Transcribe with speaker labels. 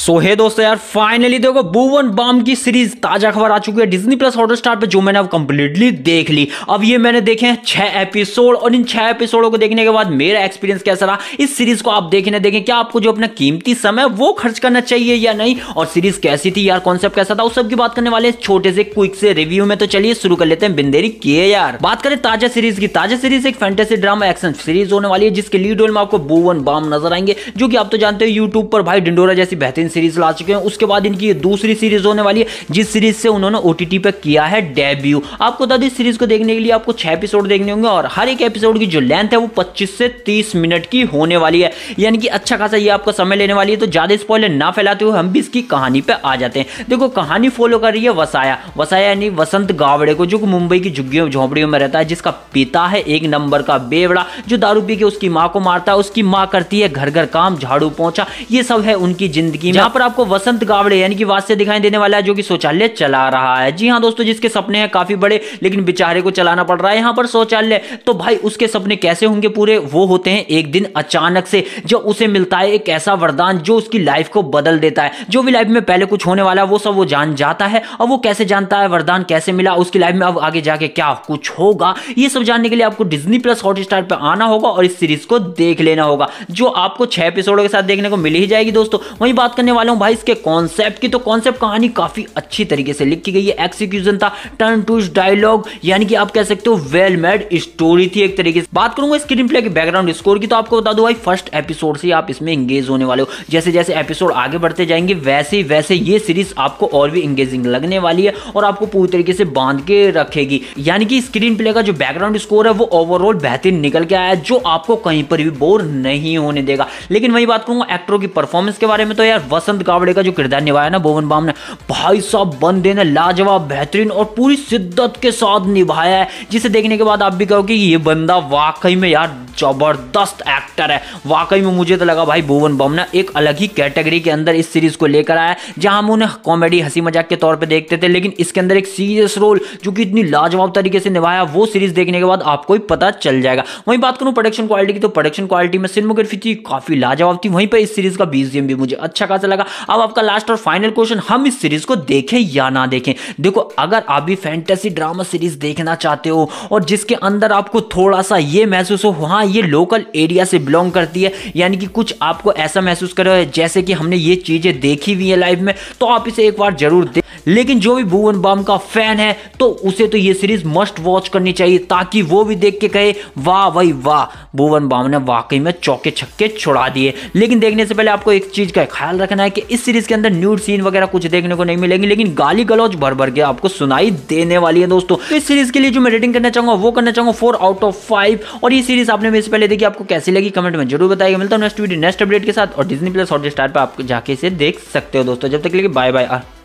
Speaker 1: सो है दोस्तों यार फाइनली देखो बुवन बाम की सीरीज ताजा खबर आ चुकी है डिज्नी प्लस हॉट स्टार पर जो मैंने अब कंप्लीटली देख ली अब ये मैंने देखे हैं छह एपिसोड और इन छह एपिसोडों को देखने के बाद मेरा एक्सपीरियंस कैसा रहा इस सीरीज को आप देखने देखें क्या आपको जो अपना कीमती समय वो खर्च करना चाहिए या नहीं और सीरीज कैसी थी यार कॉन्सेप्ट कैसा था उस सब की बात करने वाले छोटे से क्विक से रिव्यू में तो चलिए शुरू कर लेते हैं बिंदेरी किए यार बात करें ताजा सीरीज की ताजा सीरीज एक फैंटेसी ड्रामा एक्शन सीरीज होने वाली है जिसके लीड रोल में आपको बुवन बाम नजर आएंगे जो कि आप तो जानते हो यूट्यूब पर भाई डिंडोरा जैसी बेहतरीन तीन सीरीज ला चुके हैं उसके बाद इनकी ये दूसरी सीरीज होने वाली है जिस सीरीज से उन्होंने ओ पर किया है डेब्यू आपको बता दें सीरीज को देखने के लिए आपको छह एपिसोड देखने होंगे और हर एक एपिसोड की जो लेंथ है वो पच्चीस से तीस मिनट की होने वाली है यानी कि अच्छा खासा ये आपका समय लेने वाली है तो ज्यादा स्पॉइलर ना फैलाते हुए हम भी इसकी कहानी पर आ जाते हैं देखो कहानी फॉलो कर रही है वसाया वसाया यानी वसंत गावड़े को जो मुंबई की झुग्गियों झोंपड़ियों में रहता है जिसका पिता है एक नंबर का बेवड़ा जो दारू पी के उसकी माँ को मारता है उसकी माँ करती है घर घर काम झाड़ू पहुंचा ये सब है उनकी जिंदगी टीम जहां पर आपको वसंत गावड़े यानी कि वास्ते दिखाई देने वाला है जो कि शौचालय चला रहा है जी हाँ दोस्तों जिसके सपने हैं काफी बड़े लेकिन बेचारे को चलाना पड़ रहा है यहाँ पर शौचालय तो भाई उसके सपने कैसे होंगे पूरे वो होते हैं एक दिन अचानक से जब उसे मिलता है एक ऐसा वरदान जो उसकी लाइफ को बदल देता है जो भी लाइफ में पहले कुछ होने वाला है वो सब वो जान जाता है और वो कैसे जानता है वरदान कैसे मिला उसकी लाइफ में अब आगे जाके क्या कुछ होगा ये सब जानने के लिए आपको डिजनी प्लस हॉटस्टार पर आना होगा और इस सीरीज को देख लेना होगा जो आपको छह एपिसोडों के साथ देखने को मिल ही जाएगी दोस्तों वही बात करने वाला हूँ भाई इसके कॉन्सेप्ट की तो कॉन्सेप्ट कहानी काफी अच्छी तरीके से लिखी गई है एक्सिक्यूशन था टर्न टू डायलॉग यानी कि आप कह सकते हो वेल मेड स्टोरी थी एक तरीके से बात करूंगा स्क्रीन प्ले के बैकग्राउंड स्कोर की तो आपको बता दो भाई फर्स्ट एपिसोड से आप इसमें इंगेज होने वाले हो जैसे जैसे एपिसोड आगे बढ़ते जाएंगे वैसे ही वैसे ये सीरीज आपको और भी इंगेजिंग लगने वाली है और आपको पूरी तरीके से बांध के रखेगी यानी कि स्क्रीन प्ले का जो बैकग्राउंड स्कोर है वो ओवरऑल बेहतरीन निकल के आया जो आपको कहीं पर भी बोर नहीं होने देगा लेकिन वही बात करूंगा एक्टरों की परफॉर्मेंस के बारे में तो यार वसंत कावड़े का जो किरदार निभाया ना भुवन बाम ने भाई साहब बंदे ने लाजवाब बेहतरीन और पूरी शिद्दत के साथ निभाया है जिसे देखने के बाद आप भी कहो कि ये बंदा वाकई में यार जबरदस्त एक्टर है वाकई में मुझे तो लगा भाई भुवन बमना एक अलग ही कैटेगरी के अंदर इस सीरीज को लेकर आया जहां हम उन्हें कॉमेडी हंसी मजाक के तौर पर देखते थे लेकिन इसके अंदर एक सीरियस रोल जो कि इतनी लाजवाब तरीके से निभाया वो सीरीज देखने के बाद आपको ही पता चल जाएगा वहीं बात करूं प्रोडक्शन क्वालिटी की तो प्रोडक्शन क्वालिटी में सिनेमोग्राफी थी काफी लाजवाब थी वहीं पर इस सीरीज का बीजीएम भी मुझे अच्छा खासा लगा अब आपका लास्ट और फाइनल क्वेश्चन हम इस सीरीज को देखें या ना देखें देखो अगर आप भी फैंटेसी ड्रामा सीरीज देखना चाहते हो और जिसके अंदर आपको थोड़ा सा ये महसूस हो वहां हाँ ये लोकल एरिया से बिलोंग करती है यानी कि कुछ आपको ऐसा महसूस करो जैसे कि हमने ये चीज़ें देखी हुई हैं लाइफ में तो आप इसे एक बार जरूर देख लेकिन जो भी भुवन बाम का फैन है तो उसे तो ये सीरीज मस्ट वॉच करनी चाहिए ताकि वो भी देख के कहे वाह भाई वाह भुवन बाम ने वाकई में चौके छक्के छुड़ा दिए लेकिन देखने से पहले आपको एक चीज का ख्याल रखना है कि इस सीरीज के अंदर न्यूड सीन वगैरह कुछ देखने को नहीं मिलेगी लेकिन गाली गलौज भर भर के आपको सुनाई देने वाली है दोस्तों इस सीरीज के लिए जो मैं रेटिंग करना चाहूंगा वो करना चाहूंगा फोर आउट ऑफ फाइव और ये सीरीज आपने मेरे से पहले देखी आपको कैसी लगी कमेंट में जरूर बताइए मिलता हूँ नेक्स्ट वीडियो नेक्स्ट अपडेट के साथ और डिजनी प्लस हॉट स्टार पर आप जाके इसे देख सकते हो दोस्तों जब तक के बाय बाय